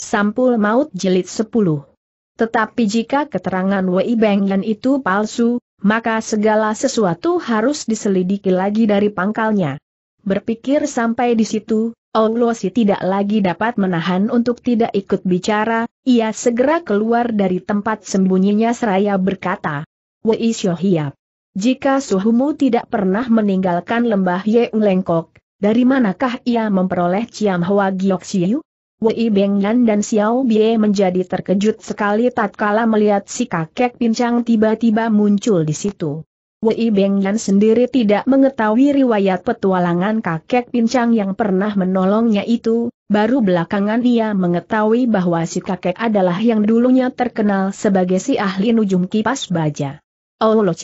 Sampul Maut Jelit 10. Tetapi jika keterangan Wei Yan itu palsu, maka segala sesuatu harus diselidiki lagi dari pangkalnya. Berpikir sampai di situ, Ong Luosi tidak lagi dapat menahan untuk tidak ikut bicara, ia segera keluar dari tempat sembunyinya seraya berkata, Wei Xiaohiap, jika suhumu tidak pernah meninggalkan lembah Yeung Lengkok, dari manakah ia memperoleh Ciam Hwa Giok Siu? Wei Bengnan dan Xiao Bie menjadi terkejut sekali tatkala melihat si kakek pincang tiba-tiba muncul di situ. Wei Bengnan sendiri tidak mengetahui riwayat petualangan kakek pincang yang pernah menolongnya itu, baru belakangan ia mengetahui bahwa si kakek adalah yang dulunya terkenal sebagai si ahli nujum kipas baja. Oh lo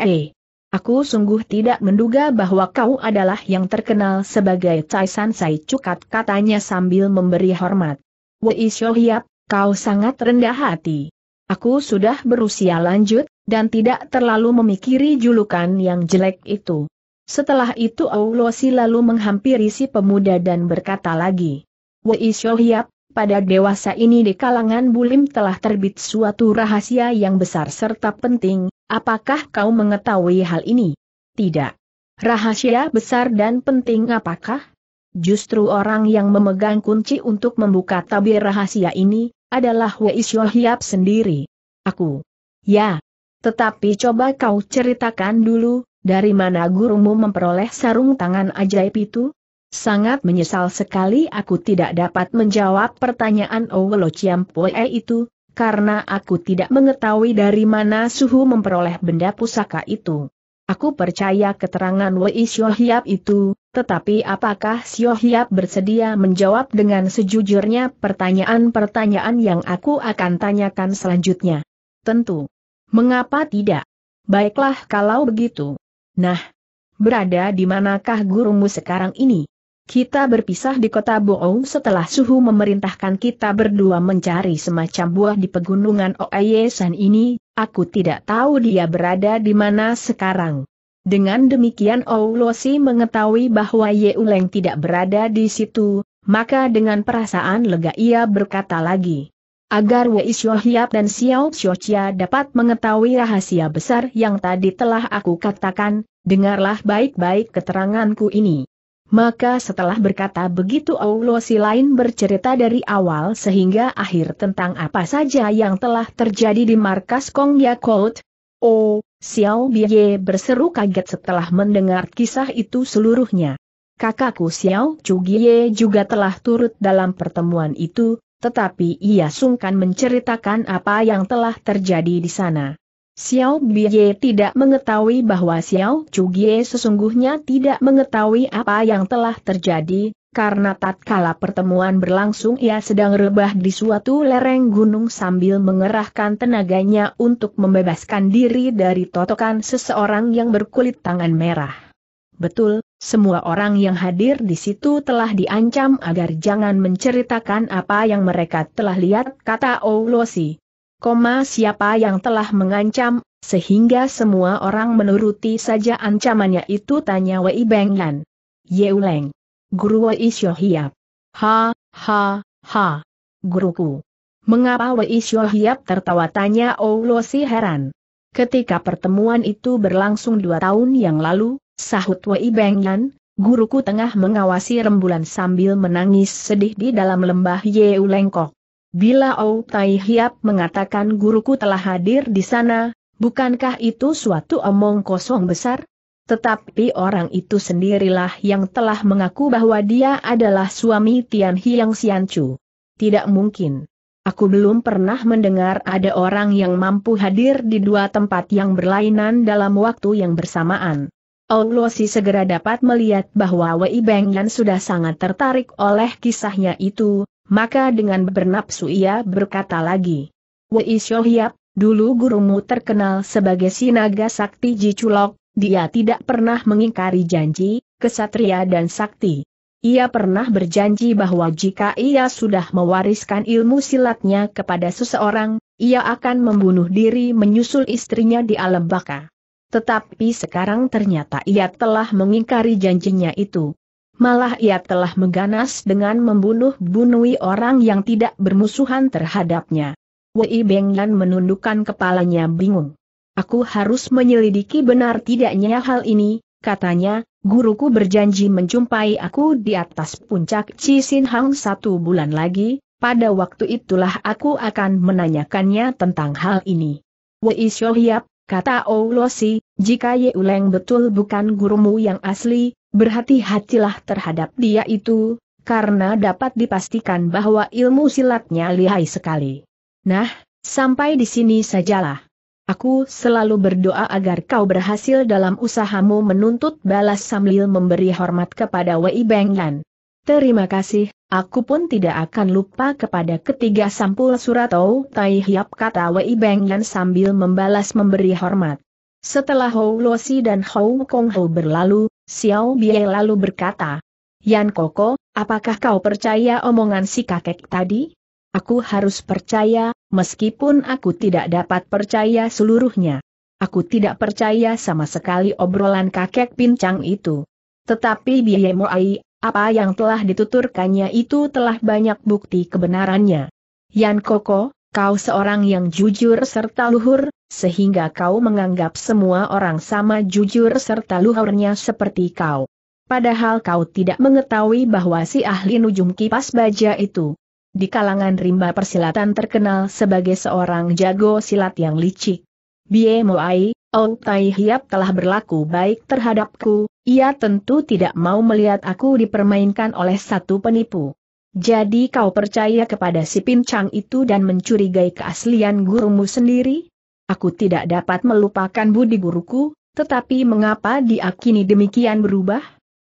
eh. Aku sungguh tidak menduga bahwa kau adalah yang terkenal sebagai Tai San Sai Cukat katanya sambil memberi hormat. Wei Shohiap, kau sangat rendah hati. Aku sudah berusia lanjut, dan tidak terlalu memikiri julukan yang jelek itu. Setelah itu Aulosi lalu menghampiri si pemuda dan berkata lagi. Wei Shohiap, pada dewasa ini di kalangan bulim telah terbit suatu rahasia yang besar serta penting, Apakah kau mengetahui hal ini? Tidak. Rahasia besar dan penting apakah? Justru orang yang memegang kunci untuk membuka tabir rahasia ini, adalah Wei Xiaohiap sendiri. Aku. Ya. Tetapi coba kau ceritakan dulu, dari mana gurumu memperoleh sarung tangan ajaib itu? Sangat menyesal sekali aku tidak dapat menjawab pertanyaan Owelo Chiampoe itu, karena aku tidak mengetahui dari mana suhu memperoleh benda pusaka itu. Aku percaya keterangan Wei Xiohiap itu, tetapi apakah Xiohiap bersedia menjawab dengan sejujurnya pertanyaan-pertanyaan yang aku akan tanyakan selanjutnya? Tentu. Mengapa tidak? Baiklah kalau begitu. Nah, berada di manakah gurumu sekarang ini? Kita berpisah di kota Boong setelah suhu memerintahkan kita berdua mencari semacam buah di pegunungan Oayesan ini, aku tidak tahu dia berada di mana sekarang. Dengan demikian Oulosi mengetahui bahwa Yeuleng tidak berada di situ, maka dengan perasaan lega ia berkata lagi. Agar Wei Xiaohiap dan Xiao Xiaochia dapat mengetahui rahasia besar yang tadi telah aku katakan, dengarlah baik-baik keteranganku ini. Maka setelah berkata begitu Aulosi lain bercerita dari awal sehingga akhir tentang apa saja yang telah terjadi di markas Kong Yakult. Oh, Xiao Biye berseru kaget setelah mendengar kisah itu seluruhnya. Kakakku Xiao Chugie juga telah turut dalam pertemuan itu, tetapi ia sungkan menceritakan apa yang telah terjadi di sana. Xiao Biye tidak mengetahui bahwa Xiao Chugie sesungguhnya tidak mengetahui apa yang telah terjadi, karena tatkala pertemuan berlangsung ia sedang rebah di suatu lereng gunung sambil mengerahkan tenaganya untuk membebaskan diri dari totokan seseorang yang berkulit tangan merah. Betul, semua orang yang hadir di situ telah diancam agar jangan menceritakan apa yang mereka telah lihat, kata Oulosi koma siapa yang telah mengancam, sehingga semua orang menuruti saja ancamannya itu tanya Wei Lan. Yeuleng. Guru Wei Shohiap. Ha, ha, ha. Guruku. Mengapa Wei Shohiap tertawa tanya si heran. Ketika pertemuan itu berlangsung dua tahun yang lalu, sahut Wei Lan, guruku tengah mengawasi rembulan sambil menangis sedih di dalam lembah Yeulengkok. Bila Ou Tai Hiap mengatakan guruku telah hadir di sana, bukankah itu suatu omong kosong besar? Tetapi orang itu sendirilah yang telah mengaku bahwa dia adalah suami Tian Hiang Siancu. Tidak mungkin. Aku belum pernah mendengar ada orang yang mampu hadir di dua tempat yang berlainan dalam waktu yang bersamaan. Olosi segera dapat melihat bahwa Wei Beng Yan sudah sangat tertarik oleh kisahnya itu, maka dengan bernapsu ia berkata lagi. Wei Shohiap, dulu gurumu terkenal sebagai Sinaga Sakti Jiculok, dia tidak pernah mengingkari janji, kesatria dan sakti. Ia pernah berjanji bahwa jika ia sudah mewariskan ilmu silatnya kepada seseorang, ia akan membunuh diri menyusul istrinya di alam baka. Tetapi sekarang ternyata ia telah mengingkari janjinya itu. Malah ia telah mengganas dengan membunuh-bunui orang yang tidak bermusuhan terhadapnya. Wei Benglan menundukkan kepalanya bingung. Aku harus menyelidiki benar tidaknya hal ini, katanya, guruku berjanji menjumpai aku di atas puncak Cisin Hang satu bulan lagi, pada waktu itulah aku akan menanyakannya tentang hal ini. Wei Shohiap, kata Oulosi, jika Ye Uleng betul bukan gurumu yang asli, Berhati-hatilah terhadap dia itu, karena dapat dipastikan bahwa ilmu silatnya lihai sekali. Nah, sampai di sini sajalah. Aku selalu berdoa agar kau berhasil dalam usahamu menuntut balas sambil memberi hormat kepada Wei Yan. Terima kasih, aku pun tidak akan lupa kepada ketiga sampul surat Tau Tai Hiap kata Wei Yan sambil membalas memberi hormat. Setelah Hou Losi dan Hou Kong Hou berlalu, Xiao Bie lalu berkata, Yan Koko, apakah kau percaya omongan si kakek tadi? Aku harus percaya, meskipun aku tidak dapat percaya seluruhnya. Aku tidak percaya sama sekali obrolan kakek pincang itu. Tetapi Bie Moai, apa yang telah dituturkannya itu telah banyak bukti kebenarannya. Yan Koko, Kau seorang yang jujur serta luhur, sehingga kau menganggap semua orang sama jujur serta luhurnya seperti kau. Padahal kau tidak mengetahui bahwa si ahli nujum kipas baja itu. Di kalangan rimba persilatan terkenal sebagai seorang jago silat yang licik. Bie Moai, Ong Tai Hiap telah berlaku baik terhadapku, ia tentu tidak mau melihat aku dipermainkan oleh satu penipu. Jadi kau percaya kepada si pincang itu dan mencurigai keaslian gurumu sendiri? Aku tidak dapat melupakan budi guruku, tetapi mengapa diakini demikian berubah?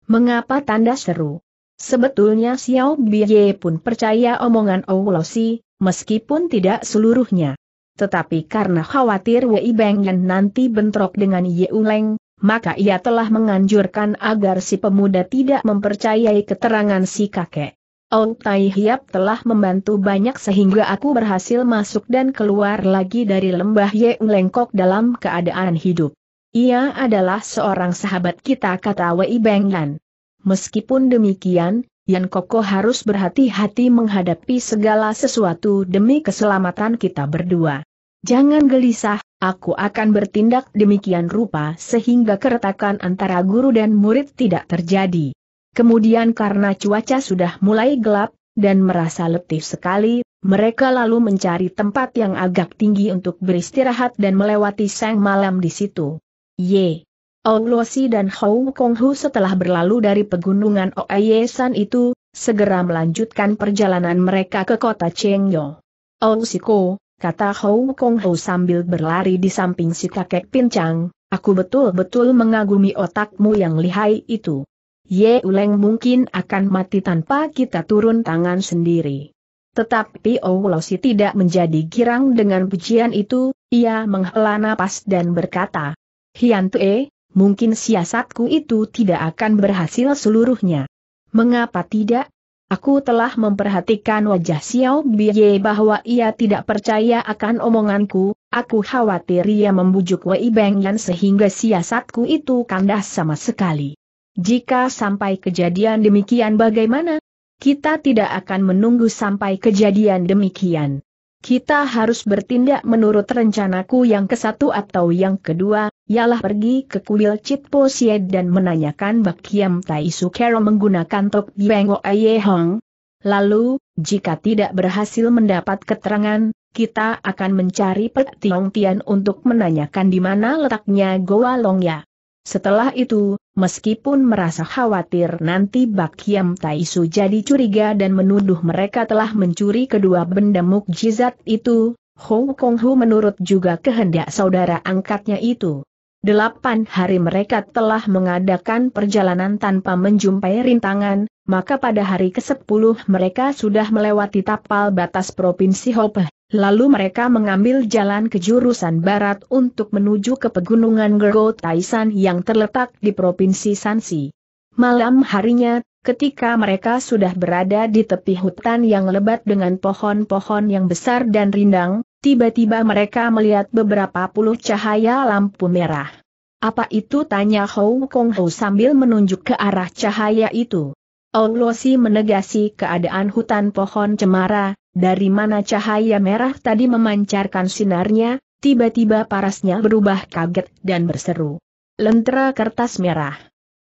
Mengapa tanda seru? Sebetulnya Xiao Biye pun percaya omongan Oulosi, meskipun tidak seluruhnya. Tetapi karena khawatir Wei Beng yang nanti bentrok dengan Ye Uleng, maka ia telah menganjurkan agar si pemuda tidak mempercayai keterangan si kakek. Ong Tai Hiap telah membantu banyak sehingga aku berhasil masuk dan keluar lagi dari lembah Yeung Lengkok dalam keadaan hidup. Ia adalah seorang sahabat kita kata Wei Beng Lan. Meskipun demikian, Yan Koko harus berhati-hati menghadapi segala sesuatu demi keselamatan kita berdua. Jangan gelisah, aku akan bertindak demikian rupa sehingga keretakan antara guru dan murid tidak terjadi. Kemudian karena cuaca sudah mulai gelap, dan merasa letih sekali, mereka lalu mencari tempat yang agak tinggi untuk beristirahat dan melewati sang malam di situ. Ye. Onglosi dan Hong Hu setelah berlalu dari pegunungan Oayesan itu, segera melanjutkan perjalanan mereka ke kota Chengyo. Ong oh Siko, kata Hong Hu sambil berlari di samping si kakek pincang, aku betul-betul mengagumi otakmu yang lihai itu. Ye Uleng mungkin akan mati tanpa kita turun tangan sendiri. Tetapi Owlosi oh tidak menjadi girang dengan pujian itu, ia menghela napas dan berkata, Hian Tue, mungkin siasatku itu tidak akan berhasil seluruhnya. Mengapa tidak? Aku telah memperhatikan wajah Xiao Biye bahwa ia tidak percaya akan omonganku, aku khawatir ia membujuk Wei Beng Yan sehingga siasatku itu kandas sama sekali. Jika sampai kejadian demikian bagaimana? Kita tidak akan menunggu sampai kejadian demikian. Kita harus bertindak menurut rencanaku yang kesatu atau yang kedua, ialah pergi ke kuil Chitpo Sied dan menanyakan Bakiam Tai Kero menggunakan Tok Bieng Aye Hong. Lalu, jika tidak berhasil mendapat keterangan, kita akan mencari Pek Tiong Tian untuk menanyakan di mana letaknya Goa Long Ya. Setelah itu, Meskipun merasa khawatir nanti Bak Yam Taisu jadi curiga dan menuduh mereka telah mencuri kedua benda mukjizat itu, Hong Kong Hu menurut juga kehendak saudara angkatnya itu. Delapan hari mereka telah mengadakan perjalanan tanpa menjumpai rintangan, maka pada hari ke-10 mereka sudah melewati tapal batas Provinsi Hope. Lalu mereka mengambil jalan ke jurusan barat untuk menuju ke pegunungan Gergo Taisan yang terletak di Provinsi Sansi. Malam harinya, ketika mereka sudah berada di tepi hutan yang lebat dengan pohon-pohon yang besar dan rindang, tiba-tiba mereka melihat beberapa puluh cahaya lampu merah. Apa itu tanya Hou Kong Hou sambil menunjuk ke arah cahaya itu. Losi menegasi keadaan hutan pohon cemara, dari mana cahaya merah tadi memancarkan sinarnya, tiba-tiba parasnya berubah kaget dan berseru. Lentera kertas merah.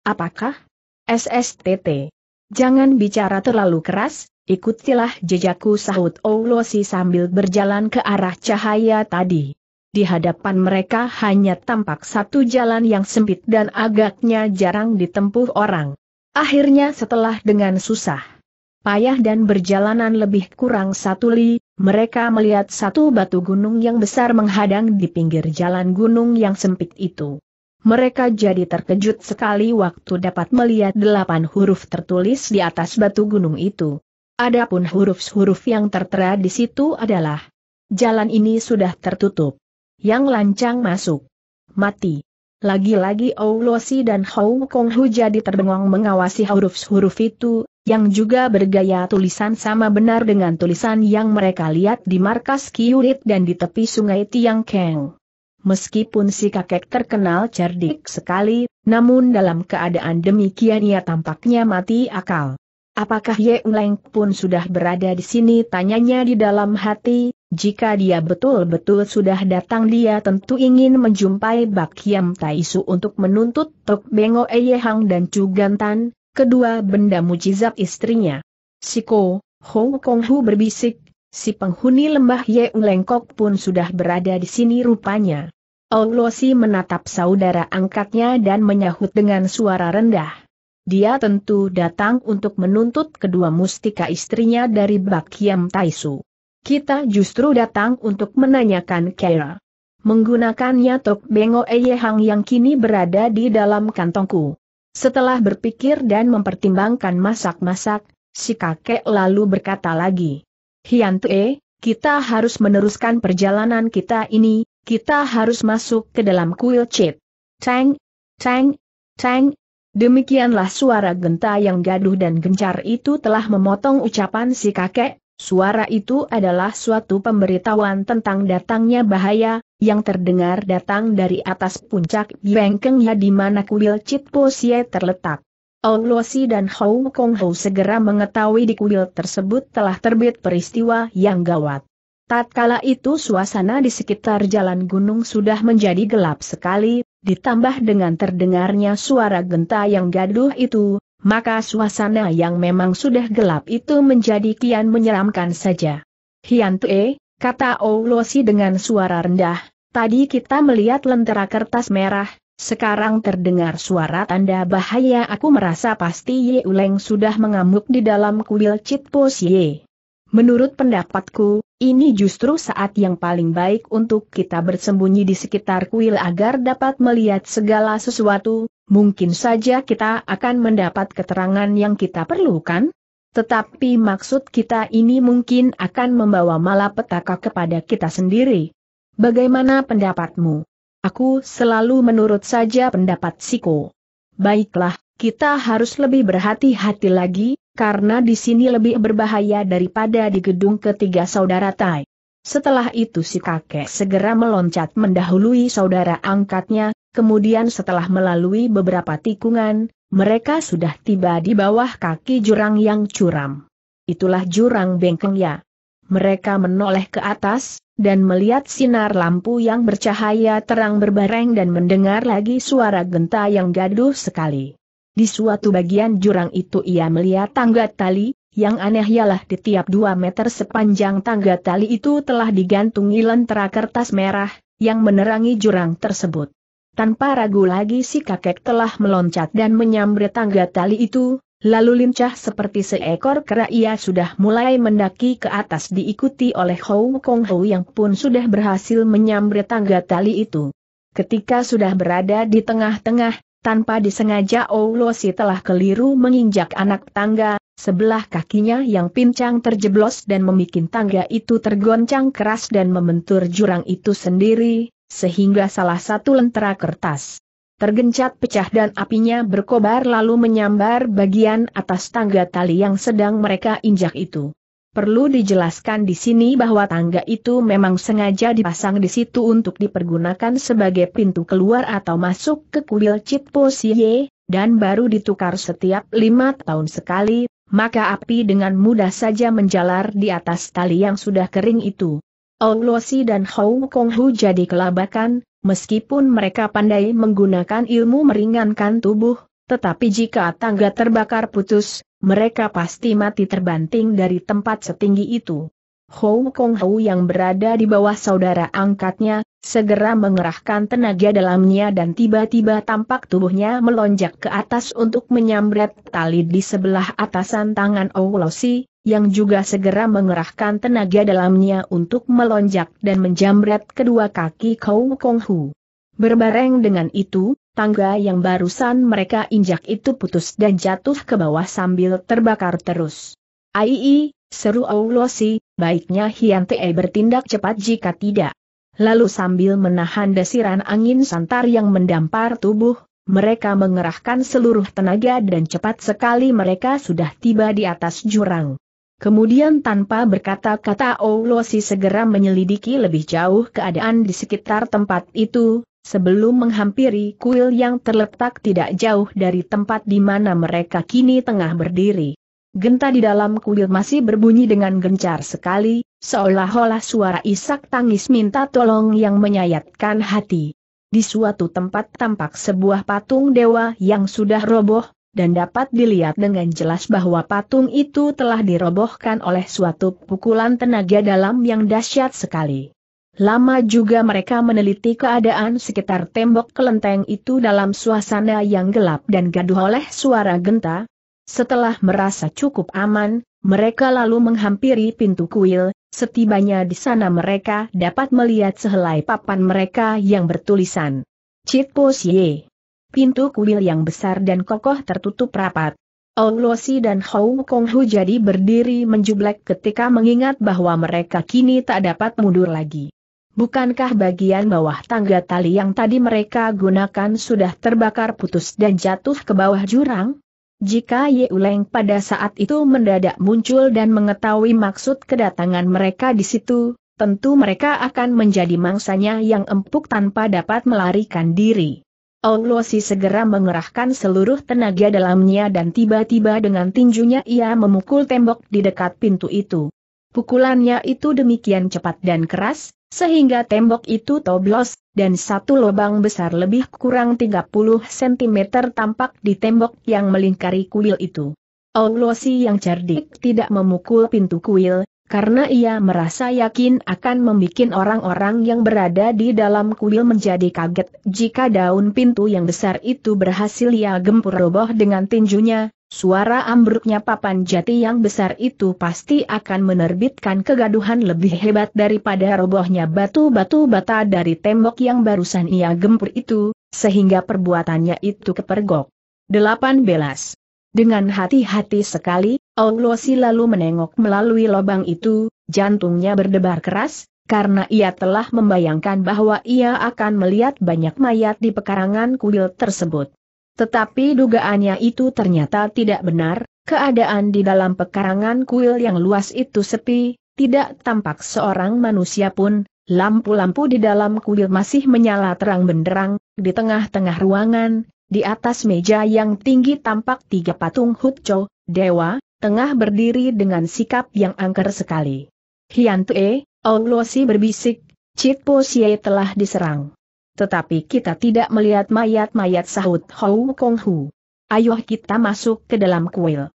Apakah? SSTT. Jangan bicara terlalu keras, ikutilah jejakku sahut Olosi sambil berjalan ke arah cahaya tadi. Di hadapan mereka hanya tampak satu jalan yang sempit dan agaknya jarang ditempuh orang. Akhirnya setelah dengan susah payah dan berjalanan lebih kurang satu li, mereka melihat satu batu gunung yang besar menghadang di pinggir jalan gunung yang sempit itu. Mereka jadi terkejut sekali waktu dapat melihat delapan huruf tertulis di atas batu gunung itu. Adapun huruf-huruf yang tertera di situ adalah Jalan ini sudah tertutup. Yang lancang masuk. Mati. Lagi-lagi Oulosi dan Hong Kong Hu jadi terbengong mengawasi huruf-huruf itu, yang juga bergaya tulisan sama benar dengan tulisan yang mereka lihat di markas Kiurit dan di tepi sungai Tiang Keng. Meskipun si kakek terkenal cerdik sekali, namun dalam keadaan demikian ia tampaknya mati akal. Apakah Ye Leng pun sudah berada di sini tanyanya di dalam hati, jika dia betul-betul sudah datang dia tentu ingin menjumpai Bak Yam Tai untuk menuntut Tok Bengo Eye Hang dan Chu Gantan, kedua benda mujizat istrinya. Siko, Hong Kong Hu berbisik, si penghuni lembah Ye Lengkok pun sudah berada di sini rupanya. Losi menatap saudara angkatnya dan menyahut dengan suara rendah. Dia tentu datang untuk menuntut kedua mustika istrinya dari Bak Bakiam Taisu. Kita justru datang untuk menanyakan Kera. Menggunakannya Tok Bengo Eye Hang yang kini berada di dalam kantongku. Setelah berpikir dan mempertimbangkan masak-masak, si kakek lalu berkata lagi. Hian Tue, kita harus meneruskan perjalanan kita ini, kita harus masuk ke dalam kuil chip. Ceng, ceng, ceng. Demikianlah suara genta yang gaduh dan gencar itu telah memotong ucapan si kakek, Suara itu adalah suatu pemberitahuan tentang datangnya bahaya, yang terdengar datang dari atas puncak Bengkengnya di mana kuil Chit Posie terletak. Si dan Hou Kong Hou segera mengetahui di kuil tersebut telah terbit peristiwa yang gawat. Tatkala itu suasana di sekitar jalan gunung sudah menjadi gelap sekali, ditambah dengan terdengarnya suara genta yang gaduh itu, maka suasana yang memang sudah gelap itu menjadi kian menyeramkan saja. Hian Tue, kata Oulosi dengan suara rendah, tadi kita melihat lentera kertas merah, sekarang terdengar suara tanda bahaya aku merasa pasti Ye Uleng sudah mengamuk di dalam kuil Citpos Ye. Menurut pendapatku, ini justru saat yang paling baik untuk kita bersembunyi di sekitar kuil agar dapat melihat segala sesuatu, mungkin saja kita akan mendapat keterangan yang kita perlukan. Tetapi maksud kita ini mungkin akan membawa malapetaka kepada kita sendiri. Bagaimana pendapatmu? Aku selalu menurut saja pendapat Siko. Baiklah, kita harus lebih berhati-hati lagi, karena di sini lebih berbahaya daripada di gedung ketiga saudara Tai. Setelah itu si kakek segera meloncat mendahului saudara angkatnya, kemudian setelah melalui beberapa tikungan, mereka sudah tiba di bawah kaki jurang yang curam. Itulah jurang Bengkeng ya. Mereka menoleh ke atas, dan melihat sinar lampu yang bercahaya terang berbareng dan mendengar lagi suara genta yang gaduh sekali. Di suatu bagian jurang itu ia melihat tangga tali, yang aneh ialah di tiap dua meter sepanjang tangga tali itu telah digantungi lentera kertas merah, yang menerangi jurang tersebut. Tanpa ragu lagi si kakek telah meloncat dan menyambar tangga tali itu, lalu lincah seperti seekor kera ia sudah mulai mendaki ke atas diikuti oleh Hou Kong Hou yang pun sudah berhasil menyambar tangga tali itu. Ketika sudah berada di tengah-tengah, tanpa disengaja Oulosi telah keliru menginjak anak tangga, sebelah kakinya yang pincang terjeblos dan memikin tangga itu tergoncang keras dan membentur jurang itu sendiri, sehingga salah satu lentera kertas tergencat pecah dan apinya berkobar lalu menyambar bagian atas tangga tali yang sedang mereka injak itu. Perlu dijelaskan di sini bahwa tangga itu memang sengaja dipasang di situ untuk dipergunakan sebagai pintu keluar atau masuk ke kuil Citpo Siye, dan baru ditukar setiap lima tahun sekali, maka api dengan mudah saja menjalar di atas tali yang sudah kering itu. Luosi dan Kong Konghu jadi kelabakan, meskipun mereka pandai menggunakan ilmu meringankan tubuh, tetapi jika tangga terbakar putus, mereka pasti mati terbanting dari tempat setinggi itu. Kong Konghu yang berada di bawah saudara angkatnya, Segera mengerahkan tenaga dalamnya dan tiba-tiba tampak tubuhnya melonjak ke atas untuk menyambret tali di sebelah atasan tangan Owlosi, yang juga segera mengerahkan tenaga dalamnya untuk melonjak dan menjambret kedua kaki Kou Kong Hu. Berbareng dengan itu, tangga yang barusan mereka injak itu putus dan jatuh ke bawah sambil terbakar terus. Aii, seru Owlosi, baiknya Hian Te bertindak cepat jika tidak lalu sambil menahan desiran angin santar yang mendampar tubuh, mereka mengerahkan seluruh tenaga dan cepat sekali mereka sudah tiba di atas jurang. Kemudian tanpa berkata-kata Olosi segera menyelidiki lebih jauh keadaan di sekitar tempat itu, sebelum menghampiri kuil yang terletak tidak jauh dari tempat di mana mereka kini tengah berdiri. Genta di dalam kuil masih berbunyi dengan gencar sekali, seolah-olah suara isak tangis minta tolong yang menyayatkan hati. Di suatu tempat tampak sebuah patung dewa yang sudah roboh, dan dapat dilihat dengan jelas bahwa patung itu telah dirobohkan oleh suatu pukulan tenaga dalam yang dahsyat sekali. Lama juga mereka meneliti keadaan sekitar tembok kelenteng itu dalam suasana yang gelap dan gaduh oleh suara genta, setelah merasa cukup aman, mereka lalu menghampiri pintu kuil, setibanya di sana mereka dapat melihat sehelai papan mereka yang bertulisan. Cit Ye. Pintu kuil yang besar dan kokoh tertutup rapat. Losi dan Hong Kong Hu jadi berdiri menjublek ketika mengingat bahwa mereka kini tak dapat mundur lagi. Bukankah bagian bawah tangga tali yang tadi mereka gunakan sudah terbakar putus dan jatuh ke bawah jurang? Jika Yuleng pada saat itu mendadak muncul dan mengetahui maksud kedatangan mereka di situ, tentu mereka akan menjadi mangsanya yang empuk tanpa dapat melarikan diri. Onglosi segera mengerahkan seluruh tenaga dalamnya dan tiba-tiba dengan tinjunya ia memukul tembok di dekat pintu itu. Pukulannya itu demikian cepat dan keras, sehingga tembok itu toblos, dan satu lubang besar lebih kurang 30 cm tampak di tembok yang melingkari kuil itu. Aulosi yang cerdik tidak memukul pintu kuil, karena ia merasa yakin akan membuat orang-orang yang berada di dalam kuil menjadi kaget jika daun pintu yang besar itu berhasil ia gempur roboh dengan tinjunya, Suara ambruknya papan jati yang besar itu pasti akan menerbitkan kegaduhan lebih hebat daripada robohnya batu-batu bata dari tembok yang barusan ia gempur itu, sehingga perbuatannya itu kepergok. 18. Dengan hati-hati sekali, Aulosi lalu menengok melalui lubang itu, jantungnya berdebar keras, karena ia telah membayangkan bahwa ia akan melihat banyak mayat di pekarangan kuil tersebut. Tetapi dugaannya itu ternyata tidak benar, keadaan di dalam pekarangan kuil yang luas itu sepi, tidak tampak seorang manusia pun, lampu-lampu di dalam kuil masih menyala terang benderang, di tengah-tengah ruangan, di atas meja yang tinggi tampak tiga patung Hutcho, dewa, tengah berdiri dengan sikap yang angker sekali. Hian Tue, Ong si berbisik, Cipu Siye telah diserang tetapi kita tidak melihat mayat-mayat sahut Hou Kong Hu. Ayo kita masuk ke dalam kuil.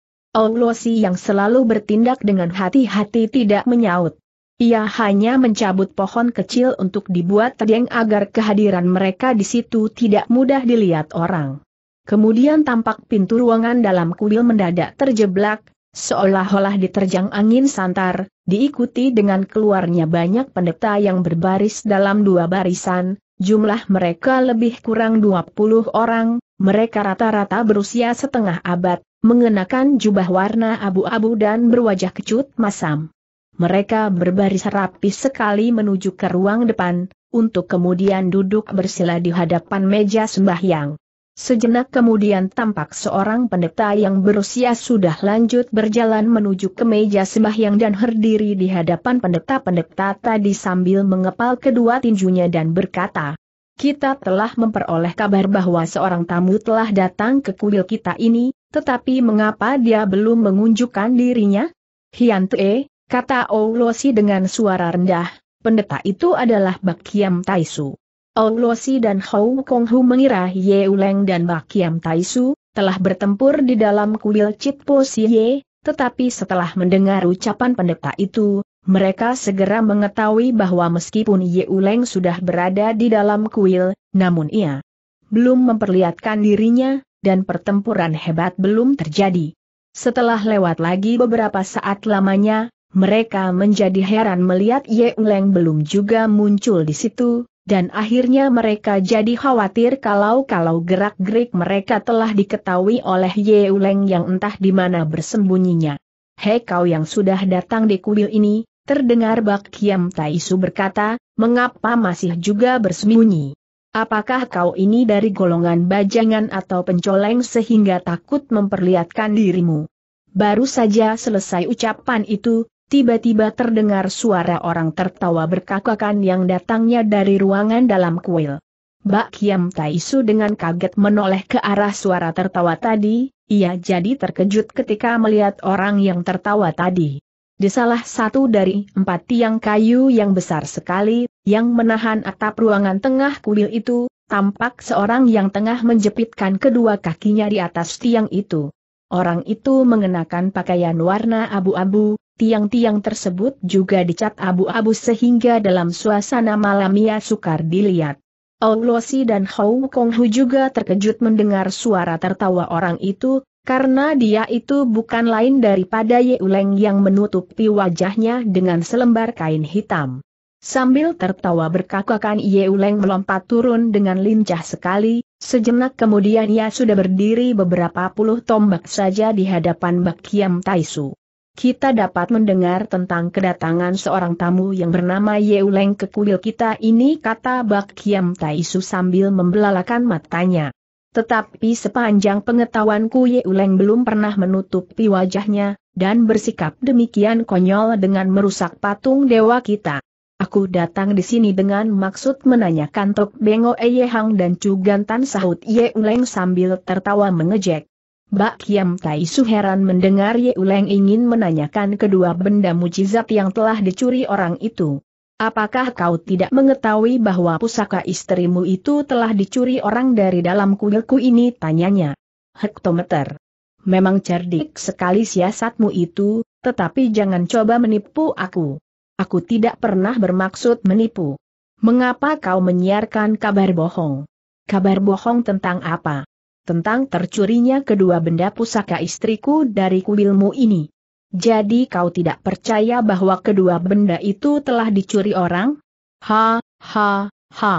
si yang selalu bertindak dengan hati-hati tidak menyaut. Ia hanya mencabut pohon kecil untuk dibuat tedeng agar kehadiran mereka di situ tidak mudah dilihat orang. Kemudian tampak pintu ruangan dalam kuil mendadak terjeblak, seolah-olah diterjang angin santar, diikuti dengan keluarnya banyak pendeta yang berbaris dalam dua barisan, Jumlah mereka lebih kurang 20 orang, mereka rata-rata berusia setengah abad, mengenakan jubah warna abu-abu dan berwajah kecut masam. Mereka berbaris rapi sekali menuju ke ruang depan, untuk kemudian duduk bersila di hadapan meja sembahyang. Sejenak kemudian tampak seorang pendeta yang berusia sudah lanjut berjalan menuju ke meja sembahyang dan berdiri di hadapan pendeta-pendeta tadi sambil mengepal kedua tinjunya dan berkata, kita telah memperoleh kabar bahwa seorang tamu telah datang ke kuil kita ini, tetapi mengapa dia belum mengunjukkan dirinya? Hian Tue, kata Oulosi dengan suara rendah, pendeta itu adalah Bakiam Taisu. Luosi dan Hou Kong Hu mengira Ye Uleng dan Tai Taisu, telah bertempur di dalam kuil Citpo Siye, tetapi setelah mendengar ucapan pendeta itu, mereka segera mengetahui bahwa meskipun Ye Uleng sudah berada di dalam kuil, namun ia belum memperlihatkan dirinya, dan pertempuran hebat belum terjadi. Setelah lewat lagi beberapa saat lamanya, mereka menjadi heran melihat Ye Uleng belum juga muncul di situ, dan akhirnya mereka jadi khawatir kalau-kalau gerak-gerik mereka telah diketahui oleh Ye Uleng yang entah di mana bersembunyinya. Hei kau yang sudah datang di kuil ini, terdengar Bak Kiam Taisu berkata, mengapa masih juga bersembunyi? Apakah kau ini dari golongan bajangan atau pencoleng sehingga takut memperlihatkan dirimu? Baru saja selesai ucapan itu, tiba-tiba terdengar suara orang tertawa berkakakan yang datangnya dari ruangan dalam kuil. Bak Kiam Taisu dengan kaget menoleh ke arah suara tertawa tadi, ia jadi terkejut ketika melihat orang yang tertawa tadi. Di salah satu dari empat tiang kayu yang besar sekali, yang menahan atap ruangan tengah kuil itu, tampak seorang yang tengah menjepitkan kedua kakinya di atas tiang itu. Orang itu mengenakan pakaian warna abu-abu, Tiang-tiang tersebut juga dicat abu-abu sehingga dalam suasana malam ia sukar dilihat. Olosi dan Hou Konghu juga terkejut mendengar suara tertawa orang itu, karena dia itu bukan lain daripada Yeuleng yang menutupi wajahnya dengan selembar kain hitam. Sambil tertawa berkakakan Yeuleng melompat turun dengan lincah sekali, sejenak kemudian ia sudah berdiri beberapa puluh tombak saja di hadapan Bakiam Taisu kita dapat mendengar tentang kedatangan seorang tamu yang bernama Yeuleng ke kuil kita ini kata Bak Kiam Taisu sambil membelalakan matanya. Tetapi sepanjang pengetahuanku Yeuleng belum pernah menutupi wajahnya, dan bersikap demikian konyol dengan merusak patung dewa kita. Aku datang di sini dengan maksud menanyakan Tok Bengo Hang dan Cugantan sahut Yeuleng sambil tertawa mengejek. Bak Kiam Tai Su mendengar Ye Uleng ingin menanyakan kedua benda mujizat yang telah dicuri orang itu. Apakah kau tidak mengetahui bahwa pusaka istrimu itu telah dicuri orang dari dalam kuilku ini? Tanyanya. Hektometer. Memang cerdik sekali siasatmu itu, tetapi jangan coba menipu aku. Aku tidak pernah bermaksud menipu. Mengapa kau menyiarkan kabar bohong? Kabar bohong tentang apa? tentang tercurinya kedua benda pusaka istriku dari kuilmu ini. Jadi kau tidak percaya bahwa kedua benda itu telah dicuri orang? Ha, ha, ha.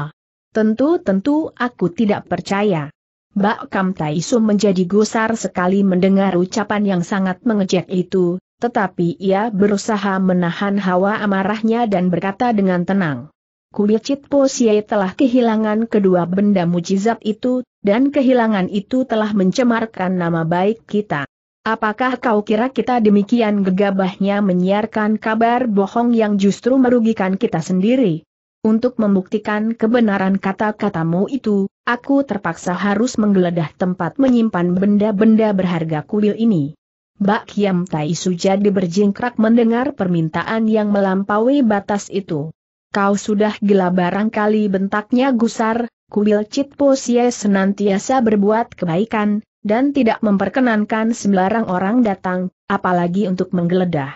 Tentu-tentu aku tidak percaya. Bak Kam Taisu menjadi gusar sekali mendengar ucapan yang sangat mengejek itu, tetapi ia berusaha menahan hawa amarahnya dan berkata dengan tenang. Kulicit Siye telah kehilangan kedua benda mujizat itu, dan kehilangan itu telah mencemarkan nama baik kita. Apakah kau kira kita demikian gegabahnya menyiarkan kabar bohong yang justru merugikan kita sendiri? Untuk membuktikan kebenaran kata-katamu itu, aku terpaksa harus menggeledah tempat menyimpan benda-benda berharga kuil ini. Bak Kiam Tai Sujadi berjingkrak mendengar permintaan yang melampaui batas itu. Kau sudah gila barangkali bentaknya gusar, Kubil Citpo Sie senantiasa berbuat kebaikan, dan tidak memperkenankan sembarang orang datang, apalagi untuk menggeledah.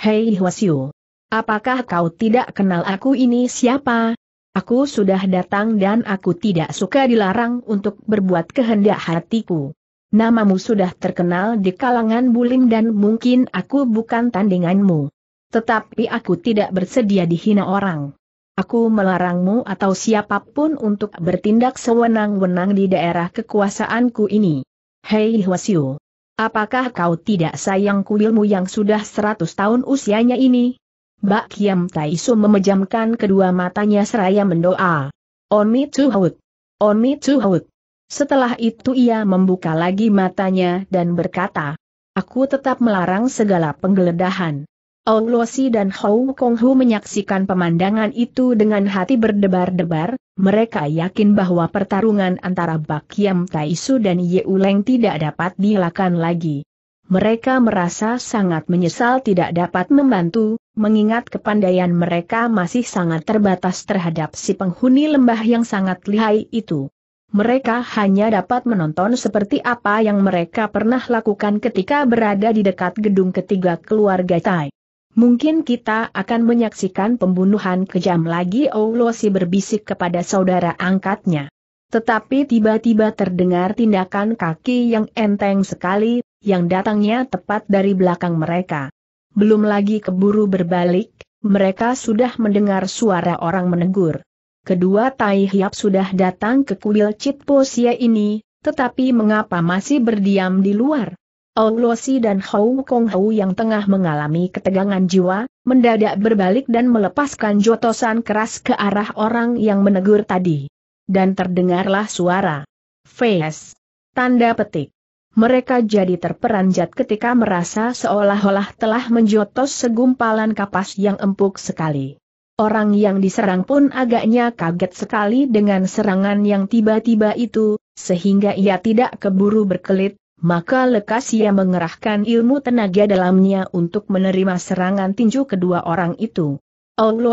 Hei Hwasyu, apakah kau tidak kenal aku ini siapa? Aku sudah datang dan aku tidak suka dilarang untuk berbuat kehendak hatiku. Namamu sudah terkenal di kalangan bulim dan mungkin aku bukan tandinganmu. Tetapi aku tidak bersedia dihina orang aku melarangmu atau siapapun untuk bertindak sewenang-wenang di daerah kekuasaanku ini. Hei Hwasyu, apakah kau tidak sayang kuilmu yang sudah seratus tahun usianya ini? Bak Kiam Taisu memejamkan kedua matanya seraya mendoa. Oni Tuhaut! Oni Tuhaut! Setelah itu ia membuka lagi matanya dan berkata, Aku tetap melarang segala penggeledahan. Ong Losi dan Hou Kong menyaksikan pemandangan itu dengan hati berdebar-debar, mereka yakin bahwa pertarungan antara Bak Yam Taisu dan Ye Uleng tidak dapat dilakukan lagi. Mereka merasa sangat menyesal tidak dapat membantu, mengingat kepandaian mereka masih sangat terbatas terhadap si penghuni lembah yang sangat lihai itu. Mereka hanya dapat menonton seperti apa yang mereka pernah lakukan ketika berada di dekat gedung ketiga keluarga Tai. Mungkin kita akan menyaksikan pembunuhan kejam lagi Oulosi berbisik kepada saudara angkatnya. Tetapi tiba-tiba terdengar tindakan kaki yang enteng sekali, yang datangnya tepat dari belakang mereka. Belum lagi keburu berbalik, mereka sudah mendengar suara orang menegur. Kedua Tai Hiap sudah datang ke kuil Citposia ini, tetapi mengapa masih berdiam di luar? Luosi dan Hou Kong Hou yang tengah mengalami ketegangan jiwa, mendadak berbalik dan melepaskan jotosan keras ke arah orang yang menegur tadi. Dan terdengarlah suara. Ves. Tanda petik. Mereka jadi terperanjat ketika merasa seolah-olah telah menjotos segumpalan kapas yang empuk sekali. Orang yang diserang pun agaknya kaget sekali dengan serangan yang tiba-tiba itu, sehingga ia tidak keburu berkelit, maka lekas ia mengerahkan ilmu tenaga dalamnya untuk menerima serangan tinju kedua orang itu.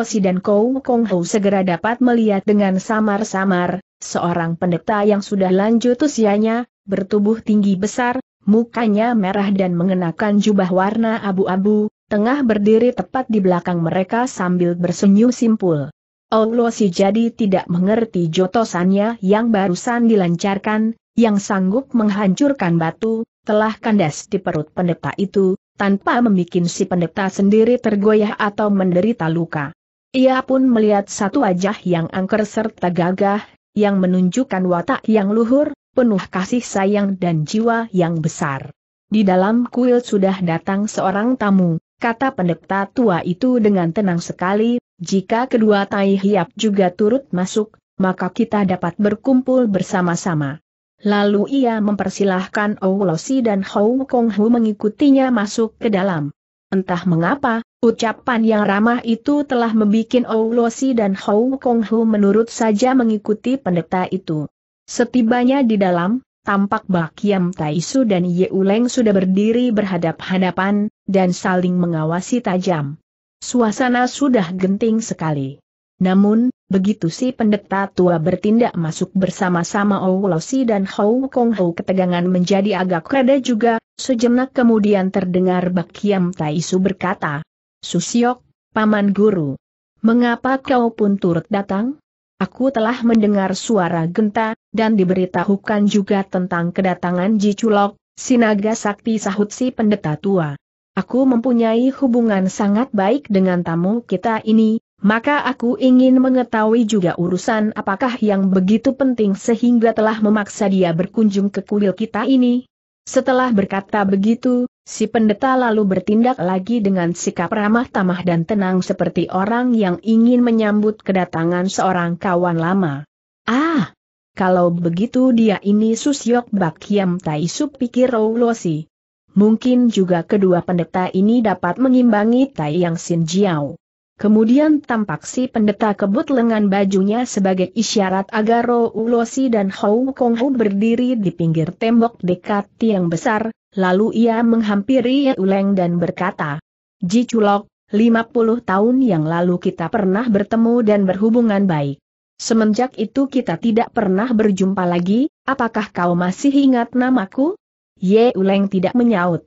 Si dan Kou Kong Ho segera dapat melihat dengan samar-samar, seorang pendeta yang sudah lanjut usianya, bertubuh tinggi besar, mukanya merah dan mengenakan jubah warna abu-abu, tengah berdiri tepat di belakang mereka sambil bersenyum simpul. Si jadi tidak mengerti jotosannya yang barusan dilancarkan, yang sanggup menghancurkan batu, telah kandas di perut pendeta itu, tanpa membuat si pendeta sendiri tergoyah atau menderita luka. Ia pun melihat satu wajah yang angker serta gagah, yang menunjukkan watak yang luhur, penuh kasih sayang dan jiwa yang besar. Di dalam kuil sudah datang seorang tamu, kata pendeta tua itu dengan tenang sekali, jika kedua tai hiap juga turut masuk, maka kita dapat berkumpul bersama-sama. Lalu ia mempersilahkan Oulosi dan Hou Kong Hu mengikutinya masuk ke dalam. Entah mengapa, ucapan yang ramah itu telah membuat Oulosi dan Hou Kong Hu menurut saja mengikuti pendeta itu. Setibanya di dalam, tampak Bak Yam Taisu dan Ye Uleng sudah berdiri berhadap-hadapan, dan saling mengawasi tajam. Suasana sudah genting sekali. Namun, begitu si pendeta tua bertindak masuk bersama-sama Owlosi dan Hou Kong Hou ketegangan menjadi agak reda juga, sejenak kemudian terdengar Bakiam Taisu berkata, Susiok, Paman Guru, mengapa kau pun turut datang? Aku telah mendengar suara genta, dan diberitahukan juga tentang kedatangan Jiculok, Sinaga Sakti sahut si pendeta tua. Aku mempunyai hubungan sangat baik dengan tamu kita ini, maka aku ingin mengetahui juga urusan apakah yang begitu penting sehingga telah memaksa dia berkunjung ke kuil kita ini. Setelah berkata begitu, si pendeta lalu bertindak lagi dengan sikap ramah tamah dan tenang seperti orang yang ingin menyambut kedatangan seorang kawan lama. Ah! Kalau begitu dia ini Susyok Tai. Taisu pikir Roulosi. Mungkin juga kedua pendeta ini dapat mengimbangi Tai Yang Sin Jiao. Kemudian tampak si pendeta kebut lengan bajunya sebagai isyarat agar Ro Ulosi dan Hou Kong Hu berdiri di pinggir tembok dekat tiang besar, lalu ia menghampiri Ye Uleng dan berkata, Ji lima 50 tahun yang lalu kita pernah bertemu dan berhubungan baik. Semenjak itu kita tidak pernah berjumpa lagi, apakah kau masih ingat namaku? Ye Uleng tidak menyaut.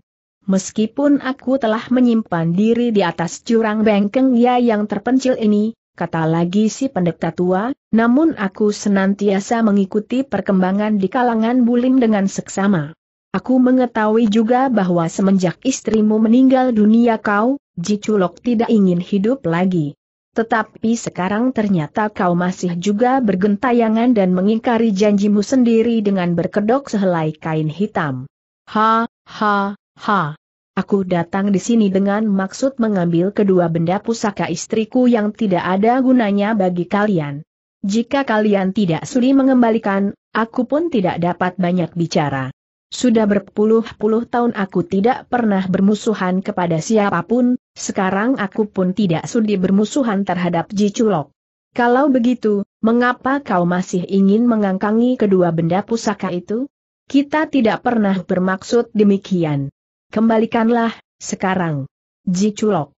Meskipun aku telah menyimpan diri di atas jurang bengkeng ya yang terpencil ini, kata lagi si pendeta tua, namun aku senantiasa mengikuti perkembangan di kalangan bulim dengan seksama. Aku mengetahui juga bahwa semenjak istrimu meninggal dunia kau, Jiculok tidak ingin hidup lagi. Tetapi sekarang ternyata kau masih juga bergentayangan dan mengingkari janjimu sendiri dengan berkedok sehelai kain hitam. Ha, ha, Ha! Aku datang di sini dengan maksud mengambil kedua benda pusaka istriku yang tidak ada gunanya bagi kalian. Jika kalian tidak sudi mengembalikan, aku pun tidak dapat banyak bicara. Sudah berpuluh-puluh tahun aku tidak pernah bermusuhan kepada siapapun, sekarang aku pun tidak sudi bermusuhan terhadap Jiculok. Kalau begitu, mengapa kau masih ingin mengangkangi kedua benda pusaka itu? Kita tidak pernah bermaksud demikian. Kembalikanlah, sekarang. Ji Chulok.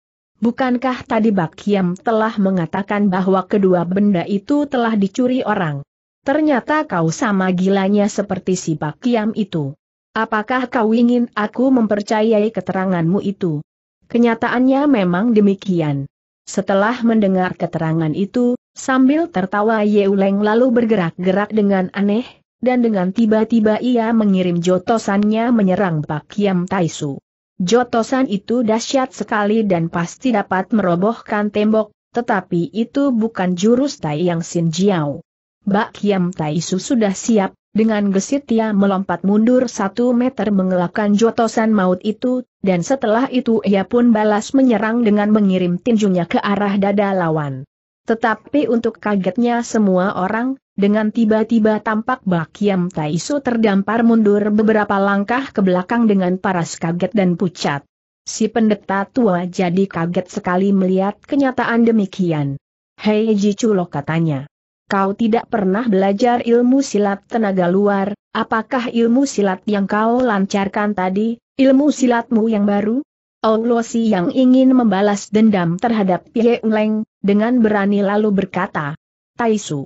Bukankah tadi Bakiam telah mengatakan bahwa kedua benda itu telah dicuri orang? Ternyata kau sama gilanya seperti si Bakiam itu. Apakah kau ingin aku mempercayai keteranganmu itu? Kenyataannya memang demikian. Setelah mendengar keterangan itu, sambil tertawa Yeuleng lalu bergerak-gerak dengan aneh, dan dengan tiba-tiba ia mengirim jotosannya menyerang Pak Kiam Taisu. Jotosan itu dahsyat sekali dan pasti dapat merobohkan tembok, tetapi itu bukan jurus Tai Yang Sin Jiao. Bak Kiam Taisu sudah siap, dengan gesit ia melompat mundur satu meter mengelakkan jotosan maut itu, dan setelah itu ia pun balas menyerang dengan mengirim tinjunya ke arah dada lawan. Tetapi untuk kagetnya semua orang, dengan tiba-tiba tampak Bakiam Taisu terdampar mundur beberapa langkah ke belakang dengan paras kaget dan pucat. Si pendeta tua jadi kaget sekali melihat kenyataan demikian. Hei Jiculo katanya. Kau tidak pernah belajar ilmu silat tenaga luar, apakah ilmu silat yang kau lancarkan tadi, ilmu silatmu yang baru? Olosi yang ingin membalas dendam terhadap Ye Leng, dengan berani lalu berkata, Taisu,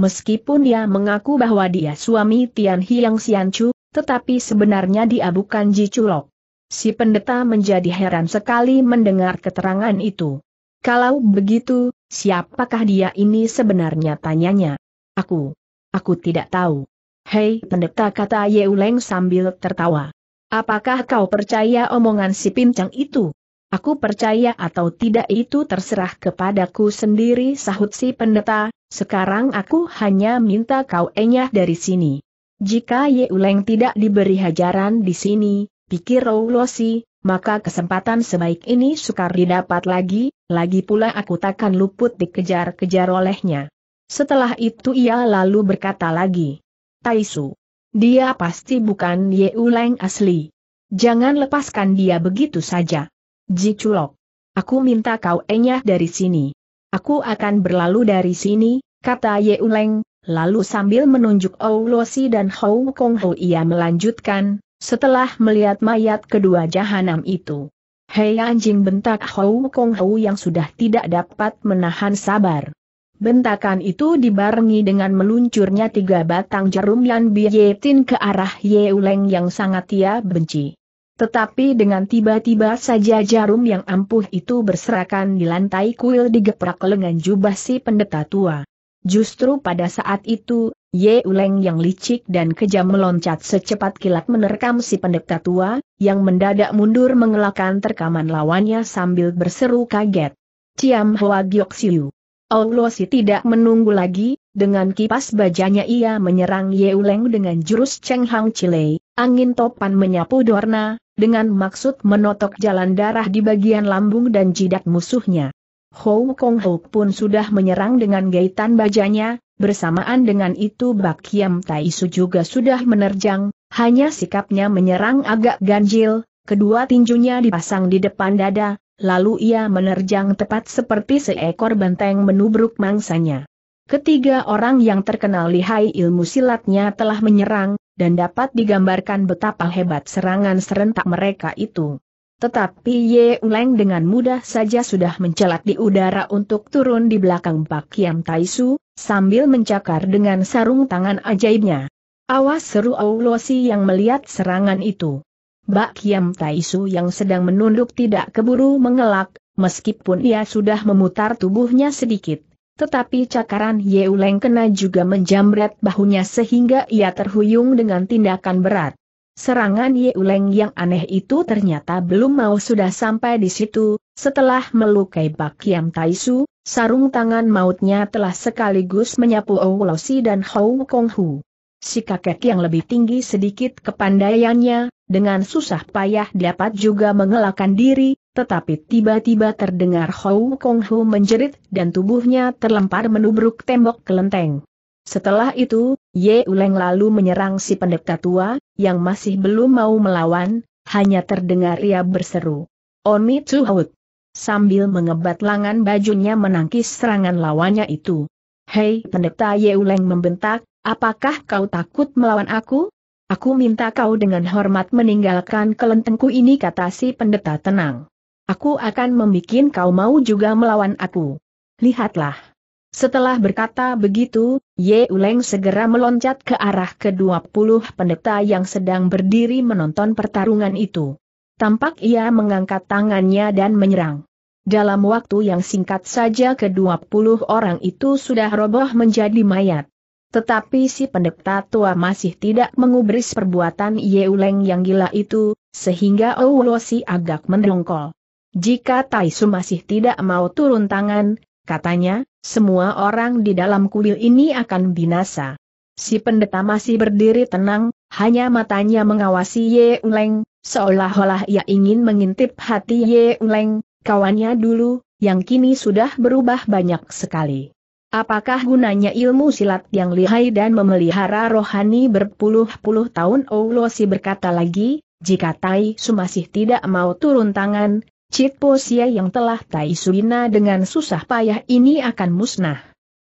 meskipun dia mengaku bahwa dia suami Tian Hiang Xianchu, tetapi sebenarnya dia bukan Ji Chulok. Si pendeta menjadi heran sekali mendengar keterangan itu. Kalau begitu, siapakah dia ini sebenarnya tanyanya? Aku. Aku tidak tahu. Hei pendeta kata Yeuleng sambil tertawa. Apakah kau percaya omongan si pincang itu? Aku percaya atau tidak itu terserah kepadaku sendiri sahut si pendeta, sekarang aku hanya minta kau enyah dari sini. Jika Ye Yeuleng tidak diberi hajaran di sini, pikir Rowlosi, maka kesempatan sebaik ini sukar didapat lagi, lagi pula aku takkan luput dikejar-kejar olehnya. Setelah itu ia lalu berkata lagi, Taisu, dia pasti bukan Ye Yeuleng asli. Jangan lepaskan dia begitu saja. Ji Culok. Aku minta kau enyah dari sini. Aku akan berlalu dari sini, kata Ye Uleng, lalu sambil menunjuk Ou dan Hou Kong Hou ia melanjutkan, setelah melihat mayat kedua jahanam itu. Hei anjing bentak Hou Kong Hou yang sudah tidak dapat menahan sabar. Bentakan itu dibarengi dengan meluncurnya tiga batang jarum yang Bietin ke arah Ye Uleng yang sangat ia benci. Tetapi dengan tiba-tiba saja jarum yang ampuh itu berserakan di lantai kuil digeprak lengan jubah si pendeta tua. Justru pada saat itu, Ye Uleng yang licik dan kejam meloncat secepat kilat menerkam si pendeta tua, yang mendadak mundur mengelakkan terkaman lawannya sambil berseru kaget. Ciam Hoa Giok Siu. Si tidak menunggu lagi, dengan kipas bajanya ia menyerang Ye Uleng dengan jurus Cheng Hang Chile, angin topan menyapu dorna, dengan maksud menotok jalan darah di bagian lambung dan jidat musuhnya. Hou Kong Hou pun sudah menyerang dengan gaitan bajanya, bersamaan dengan itu Bak Kiam Tai Su juga sudah menerjang, hanya sikapnya menyerang agak ganjil, kedua tinjunya dipasang di depan dada, lalu ia menerjang tepat seperti seekor benteng menubruk mangsanya. Ketiga orang yang terkenal lihai ilmu silatnya telah menyerang, dan dapat digambarkan betapa hebat serangan serentak mereka itu. Tetapi Ye Uleng dengan mudah saja sudah mencelat di udara untuk turun di belakang Pak Kiam Taisu, sambil mencakar dengan sarung tangan ajaibnya. Awas seru Aulosi yang melihat serangan itu. Bak Kiam Taisu yang sedang menunduk tidak keburu mengelak, meskipun ia sudah memutar tubuhnya sedikit. Tetapi cakaran Yeuleng kena juga menjamret bahunya sehingga ia terhuyung dengan tindakan berat. Serangan Yeuleng yang aneh itu ternyata belum mau sudah sampai di situ, setelah melukai Yam Taisu, sarung tangan mautnya telah sekaligus menyapu Oulosi dan Hou Kong Hu. Si kakek yang lebih tinggi sedikit kepandaiannya, dengan susah payah dapat juga mengelakkan diri, tetapi tiba-tiba terdengar Hou Kong Hu menjerit dan tubuhnya terlempar menubruk tembok kelenteng. Setelah itu, Ye Uleng lalu menyerang si pendeta tua, yang masih belum mau melawan, hanya terdengar ia berseru. Oni Hout! Sambil mengebat lengan bajunya menangkis serangan lawannya itu. Hei pendeta Ye Uleng membentak, apakah kau takut melawan aku? Aku minta kau dengan hormat meninggalkan kelentengku ini kata si pendeta tenang. Aku akan membuat kau mau juga melawan aku. Lihatlah. Setelah berkata begitu, Ye Uleng segera meloncat ke arah ke-20 pendeta yang sedang berdiri menonton pertarungan itu. Tampak ia mengangkat tangannya dan menyerang. Dalam waktu yang singkat saja ke-20 orang itu sudah roboh menjadi mayat. Tetapi si pendeta tua masih tidak mengubris perbuatan Ye Yeuleng yang gila itu, sehingga Owolosi agak mendongkol. Jika Tai Su masih tidak mau turun tangan, katanya, semua orang di dalam kuil ini akan binasa. Si pendeta masih berdiri tenang, hanya matanya mengawasi Ye Uleng, seolah-olah ia ingin mengintip hati Ye Uleng, kawannya dulu, yang kini sudah berubah banyak sekali. Apakah gunanya ilmu silat yang lihai dan memelihara rohani berpuluh-puluh tahun Oulosi berkata lagi, jika Tai Su masih tidak mau turun tangan, Citpo Sia yang telah Tai Suina dengan susah payah ini akan musnah.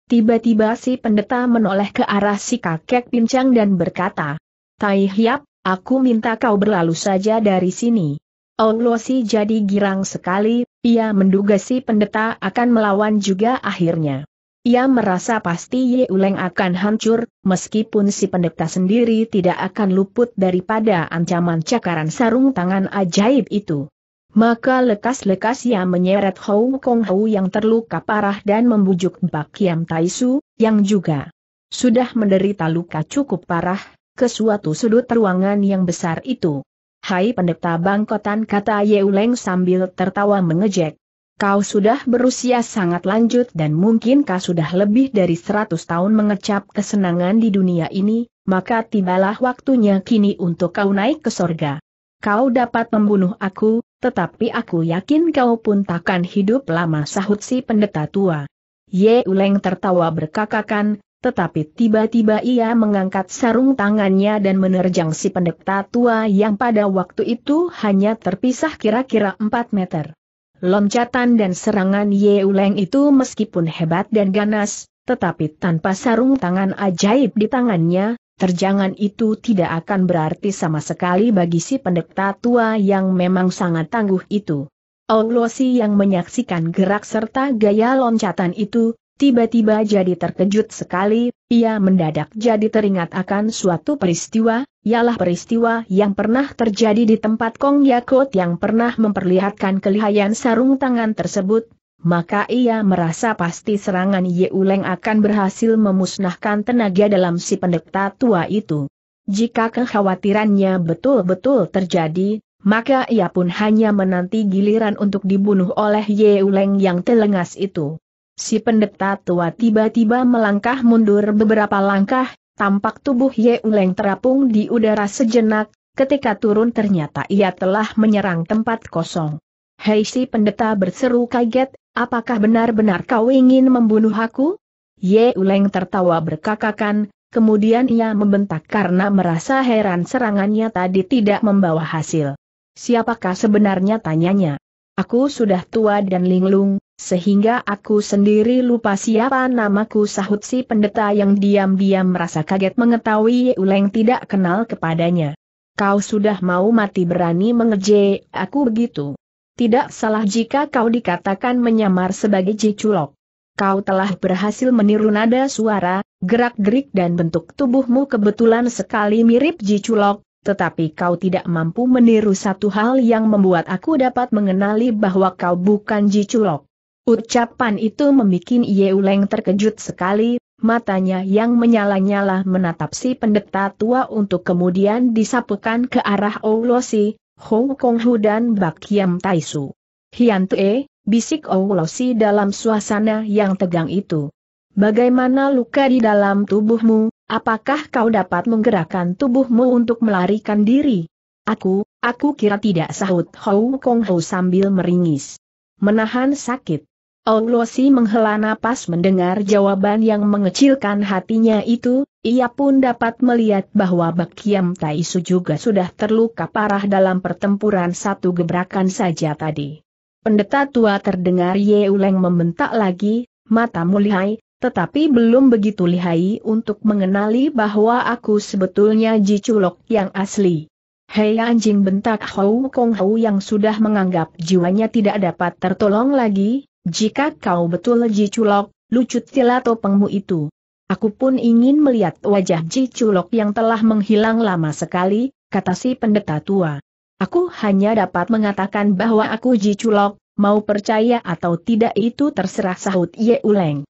Tiba-tiba si pendeta menoleh ke arah si kakek pincang dan berkata, Tai Hiap, aku minta kau berlalu saja dari sini. Onglosi jadi girang sekali, ia menduga si pendeta akan melawan juga akhirnya. Ia merasa pasti Yeuleng akan hancur, meskipun si pendeta sendiri tidak akan luput daripada ancaman cakaran sarung tangan ajaib itu. Maka lekas-lekas ia menyeret Hou Kong Hou yang terluka parah dan membujuk Bak Kiam Taisu, yang juga sudah menderita luka cukup parah, ke suatu sudut ruangan yang besar itu. Hai pendeta bangkotan kata Yeuleng sambil tertawa mengejek. Kau sudah berusia sangat lanjut dan mungkin kau sudah lebih dari seratus tahun mengecap kesenangan di dunia ini, maka tibalah waktunya kini untuk kau naik ke sorga. Kau dapat membunuh aku, tetapi aku yakin kau pun takkan hidup lama sahut si pendeta tua. Ye Uleng tertawa berkakakan, tetapi tiba-tiba ia mengangkat sarung tangannya dan menerjang si pendeta tua yang pada waktu itu hanya terpisah kira-kira 4 meter. Loncatan dan serangan Ye Uleng itu meskipun hebat dan ganas, tetapi tanpa sarung tangan ajaib di tangannya, terjangan itu tidak akan berarti sama sekali bagi si pendekta tua yang memang sangat tangguh itu. Onglosi yang menyaksikan gerak serta gaya loncatan itu, tiba-tiba jadi terkejut sekali, ia mendadak jadi teringat akan suatu peristiwa, ialah peristiwa yang pernah terjadi di tempat Kong Yakut yang pernah memperlihatkan kelihayan sarung tangan tersebut, maka ia merasa pasti serangan Yeuleng akan berhasil memusnahkan tenaga dalam si pendekta tua itu. Jika kekhawatirannya betul-betul terjadi, maka ia pun hanya menanti giliran untuk dibunuh oleh Yeuleng yang telengas itu. Si pendekta tua tiba-tiba melangkah mundur beberapa langkah, tampak tubuh Yeuleng terapung di udara sejenak, ketika turun ternyata ia telah menyerang tempat kosong. Hei si pendeta berseru kaget, Apakah benar-benar kau ingin membunuh aku? Ye Uleng tertawa berkakakan, kemudian ia membentak karena merasa heran serangannya tadi tidak membawa hasil. Siapakah sebenarnya tanyanya? Aku sudah tua dan linglung, sehingga aku sendiri lupa siapa namaku sahut si pendeta yang diam-diam merasa kaget mengetahui Uleng tidak kenal kepadanya. Kau sudah mau mati berani mengeje aku begitu. Tidak salah jika kau dikatakan menyamar sebagai Jiculok. Kau telah berhasil meniru nada suara, gerak-gerik dan bentuk tubuhmu kebetulan sekali mirip Jiculok, tetapi kau tidak mampu meniru satu hal yang membuat aku dapat mengenali bahwa kau bukan Jiculok. Ucapan itu membuat Yeuleng terkejut sekali, matanya yang menyala-nyala menatap si pendeta tua untuk kemudian disapukan ke arah Oulosi, Hong Kong Hu dan Bak Yam Tai Su. Hian Tue, bisik Oulosi dalam suasana yang tegang itu. Bagaimana luka di dalam tubuhmu, apakah kau dapat menggerakkan tubuhmu untuk melarikan diri? Aku, aku kira tidak sahut Hong Kong Hu sambil meringis. Menahan sakit. Onglosi menghela napas mendengar jawaban yang mengecilkan hatinya itu, ia pun dapat melihat bahwa Bakiam Taisu juga sudah terluka parah dalam pertempuran satu gebrakan saja tadi. Pendeta tua terdengar Yeuleng membentak lagi, mata lihai, tetapi belum begitu lihai untuk mengenali bahwa aku sebetulnya Jiculok yang asli. Hei anjing bentak Hou Kong Hou yang sudah menganggap jiwanya tidak dapat tertolong lagi, jika kau betul Ji Culok, lucut topengmu itu. Aku pun ingin melihat wajah Ji Culok yang telah menghilang lama sekali, kata si pendeta tua. Aku hanya dapat mengatakan bahwa aku Ji Culok, mau percaya atau tidak itu terserah sahut Ye Uleng.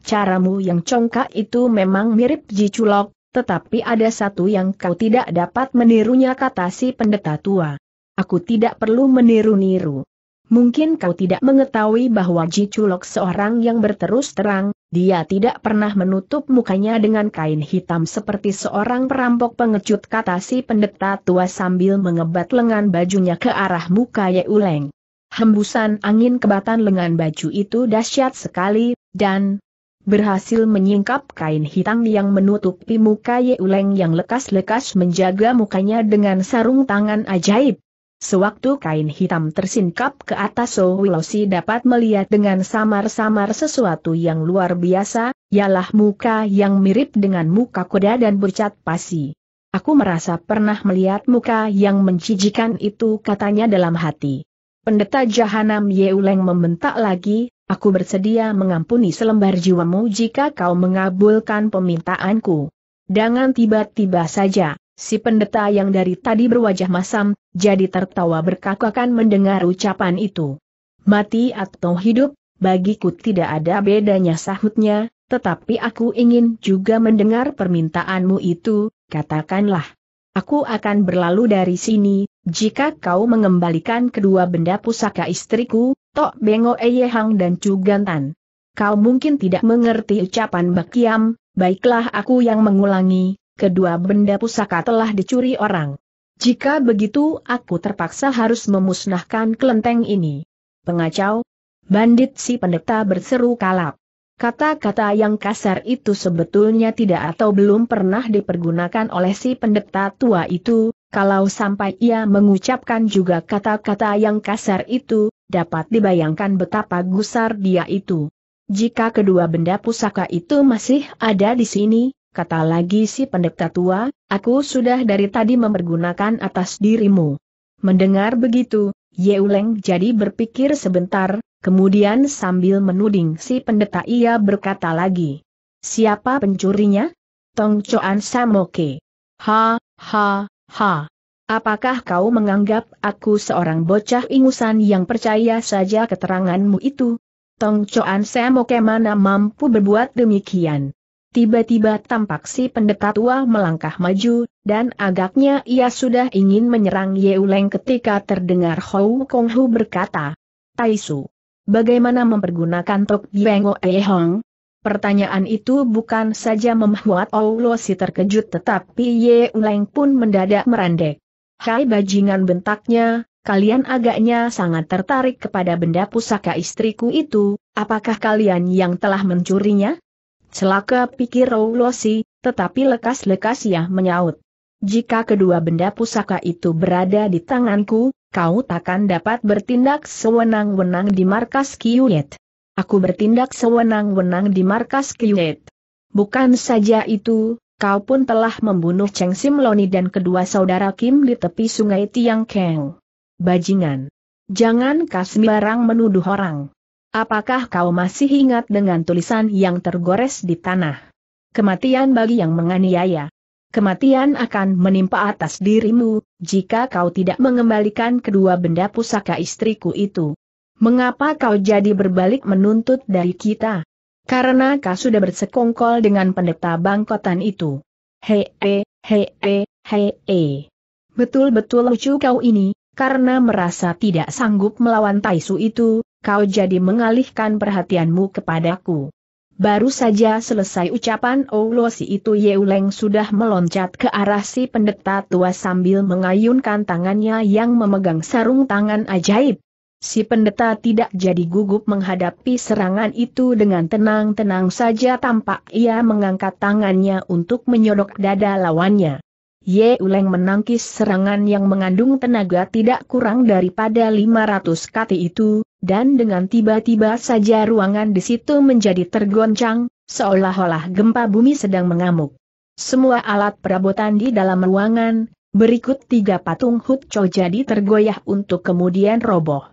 Caramu yang congkak itu memang mirip Ji Culok, tetapi ada satu yang kau tidak dapat menirunya kata si pendeta tua. Aku tidak perlu meniru-niru. Mungkin kau tidak mengetahui bahwa Ji Chulok seorang yang berterus terang, dia tidak pernah menutup mukanya dengan kain hitam seperti seorang perampok pengecut kata si pendeta tua sambil mengebat lengan bajunya ke arah muka Uleng. Hembusan angin kebatan lengan baju itu dahsyat sekali, dan berhasil menyingkap kain hitam yang menutupi muka Uleng yang lekas-lekas menjaga mukanya dengan sarung tangan ajaib. Sewaktu kain hitam tersingkap ke atas Sowilosi dapat melihat dengan samar-samar sesuatu yang luar biasa, ialah muka yang mirip dengan muka kuda dan bercat pasi. Aku merasa pernah melihat muka yang mencijikan itu katanya dalam hati. Pendeta Jahanam Yeuleng membentak lagi, aku bersedia mengampuni selembar jiwamu jika kau mengabulkan permintaanku. Jangan tiba-tiba saja. Si pendeta yang dari tadi berwajah masam, jadi tertawa berkakakan mendengar ucapan itu. Mati atau hidup, bagiku tidak ada bedanya sahutnya, tetapi aku ingin juga mendengar permintaanmu itu, katakanlah. Aku akan berlalu dari sini, jika kau mengembalikan kedua benda pusaka istriku, Tok Bengo Hang dan Cugantan. Kau mungkin tidak mengerti ucapan Bakiam, baiklah aku yang mengulangi, kedua benda pusaka telah dicuri orang. Jika begitu aku terpaksa harus memusnahkan kelenteng ini. Pengacau, bandit si pendeta berseru kalap. Kata-kata yang kasar itu sebetulnya tidak atau belum pernah dipergunakan oleh si pendeta tua itu, kalau sampai ia mengucapkan juga kata-kata yang kasar itu, dapat dibayangkan betapa gusar dia itu. Jika kedua benda pusaka itu masih ada di sini, kata lagi si pendeta tua, aku sudah dari tadi mempergunakan atas dirimu. Mendengar begitu, Yeuleng jadi berpikir sebentar, kemudian sambil menuding si pendeta ia berkata lagi. Siapa pencurinya? Tong Coan Samoke. Ha, ha, ha. Apakah kau menganggap aku seorang bocah ingusan yang percaya saja keteranganmu itu? Tong Coan Samoke mana mampu berbuat demikian? Tiba-tiba tampak si pendeta tua melangkah maju, dan agaknya ia sudah ingin menyerang Yeuleng ketika terdengar Hou Kong Hu berkata, Taisu, bagaimana mempergunakan Tok Biengo E Hong? Pertanyaan itu bukan saja membuat Oulo si terkejut tetapi Yeuleng pun mendadak merandek. Hai bajingan bentaknya, kalian agaknya sangat tertarik kepada benda pusaka istriku itu, apakah kalian yang telah mencurinya? Celaka pikir Rowlosi, tetapi lekas-lekas ia ya, menyaut. Jika kedua benda pusaka itu berada di tanganku, kau takkan dapat bertindak sewenang-wenang di markas Kiyuet. Aku bertindak sewenang-wenang di markas Kiyuet. Bukan saja itu, kau pun telah membunuh Cheng Loni dan kedua saudara Kim di tepi sungai Tiang Keng. Bajingan! Jangan kasih barang menuduh orang. Apakah kau masih ingat dengan tulisan yang tergores di tanah? Kematian bagi yang menganiaya. Kematian akan menimpa atas dirimu, jika kau tidak mengembalikan kedua benda pusaka istriku itu. Mengapa kau jadi berbalik menuntut dari kita? Karena kau sudah bersekongkol dengan pendeta bangkotan itu. Hei, hei, hei, hei, He. Betul-betul lucu kau ini, karena merasa tidak sanggup melawan Taisu itu, kau jadi mengalihkan perhatianmu kepadaku. Baru saja selesai ucapan Oulosi itu Yeuleng sudah meloncat ke arah si pendeta tua sambil mengayunkan tangannya yang memegang sarung tangan ajaib. Si pendeta tidak jadi gugup menghadapi serangan itu dengan tenang-tenang saja tampak ia mengangkat tangannya untuk menyodok dada lawannya. Ye Uleng menangkis serangan yang mengandung tenaga tidak kurang daripada 500 kati itu, dan dengan tiba-tiba saja ruangan di situ menjadi tergoncang, seolah-olah gempa bumi sedang mengamuk. Semua alat perabotan di dalam ruangan, berikut tiga patung Hut Cho jadi tergoyah untuk kemudian roboh.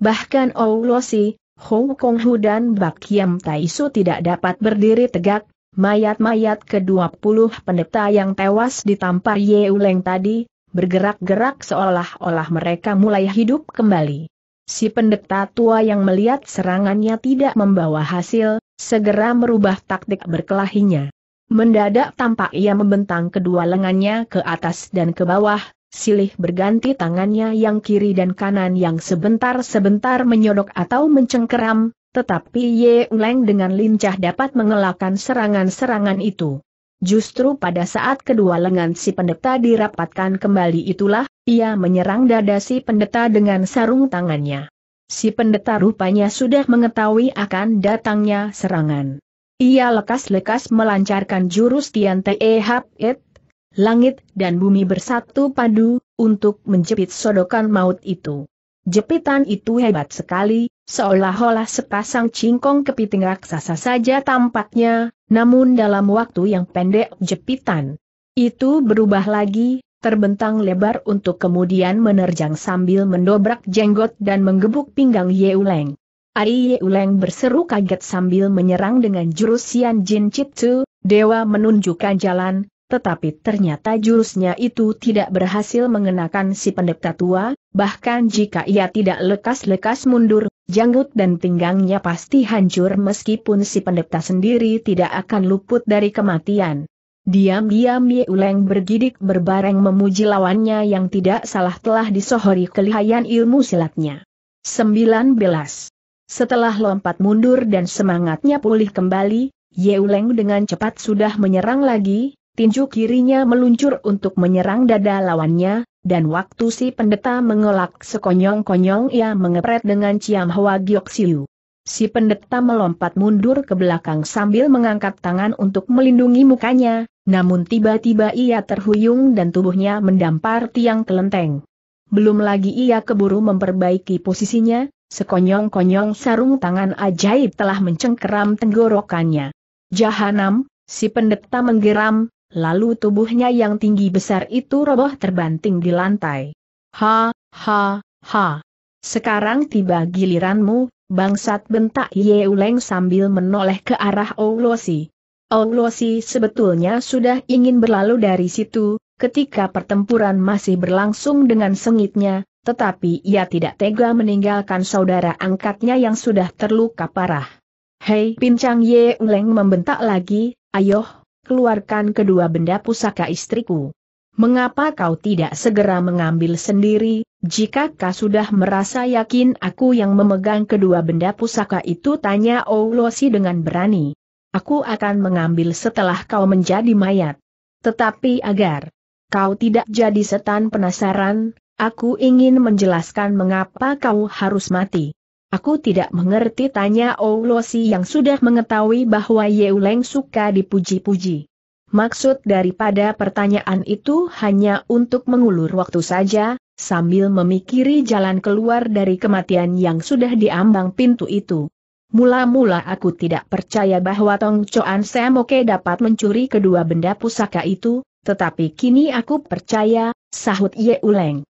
Bahkan Oulosi, Hong Kong Hu dan Bak Yam Su tidak dapat berdiri tegak, mayat-mayat ke-20 pendeta yang tewas ditampar Yeuleng tadi, bergerak-gerak seolah-olah mereka mulai hidup kembali. Si pendeta tua yang melihat serangannya tidak membawa hasil, segera merubah taktik berkelahinya. Mendadak tampak ia membentang kedua lengannya ke atas dan ke bawah, silih berganti tangannya yang kiri dan kanan yang sebentar-sebentar menyodok atau mencengkeram, tetapi Ye Uleng dengan lincah dapat mengelakkan serangan-serangan itu. Justru pada saat kedua lengan si pendeta dirapatkan kembali itulah, ia menyerang dada si pendeta dengan sarung tangannya. Si pendeta rupanya sudah mengetahui akan datangnya serangan. Ia lekas-lekas melancarkan jurus Tian Te Hapit, langit dan bumi bersatu padu, untuk menjepit sodokan maut itu. Jepitan itu hebat sekali, seolah-olah sepasang cingkong kepiting raksasa saja tampaknya, namun dalam waktu yang pendek jepitan itu berubah lagi, terbentang lebar untuk kemudian menerjang sambil mendobrak jenggot dan menggebuk pinggang Ye Yeuleng. Ari Uleng berseru kaget sambil menyerang dengan jurus Xian Jin Chitu, Dewa menunjukkan jalan, tetapi ternyata jurusnya itu tidak berhasil mengenakan si pendekta tua, bahkan jika ia tidak lekas-lekas mundur, janggut dan pinggangnya pasti hancur meskipun si pendekta sendiri tidak akan luput dari kematian. Diam-diam Ye Uleng bergidik berbareng memuji lawannya yang tidak salah telah disohori kelihayan ilmu silatnya. 19. Setelah lompat mundur dan semangatnya pulih kembali, Ye Uleng dengan cepat sudah menyerang lagi, tinju kirinya meluncur untuk menyerang dada lawannya, dan waktu si pendeta mengelak sekonyong-konyong ia mengepret dengan Ciam Hwa Giok Siu. Si pendeta melompat mundur ke belakang sambil mengangkat tangan untuk melindungi mukanya, namun tiba-tiba ia terhuyung dan tubuhnya mendampar tiang kelenteng. Belum lagi ia keburu memperbaiki posisinya, sekonyong-konyong sarung tangan ajaib telah mencengkeram tenggorokannya. Jahanam, si pendeta menggeram, lalu tubuhnya yang tinggi besar itu roboh terbanting di lantai. Ha, ha, ha. Sekarang tiba giliranmu, Bangsat bentak Ye Yeuleng sambil menoleh ke arah Oulosi. Oulosi sebetulnya sudah ingin berlalu dari situ, ketika pertempuran masih berlangsung dengan sengitnya, tetapi ia tidak tega meninggalkan saudara angkatnya yang sudah terluka parah. Hei pincang Ye Yeuleng membentak lagi, ayoh, keluarkan kedua benda pusaka istriku. Mengapa kau tidak segera mengambil sendiri, jika kau sudah merasa yakin aku yang memegang kedua benda pusaka itu tanya Oulosi dengan berani. Aku akan mengambil setelah kau menjadi mayat. Tetapi agar kau tidak jadi setan penasaran, aku ingin menjelaskan mengapa kau harus mati. Aku tidak mengerti tanya Oulosi yang sudah mengetahui bahwa Yeuleng suka dipuji-puji. Maksud daripada pertanyaan itu hanya untuk mengulur waktu saja, sambil memikiri jalan keluar dari kematian yang sudah diambang pintu itu. Mula-mula aku tidak percaya bahwa Tong Choan Semoke dapat mencuri kedua benda pusaka itu, tetapi kini aku percaya, sahut Ye Uleng.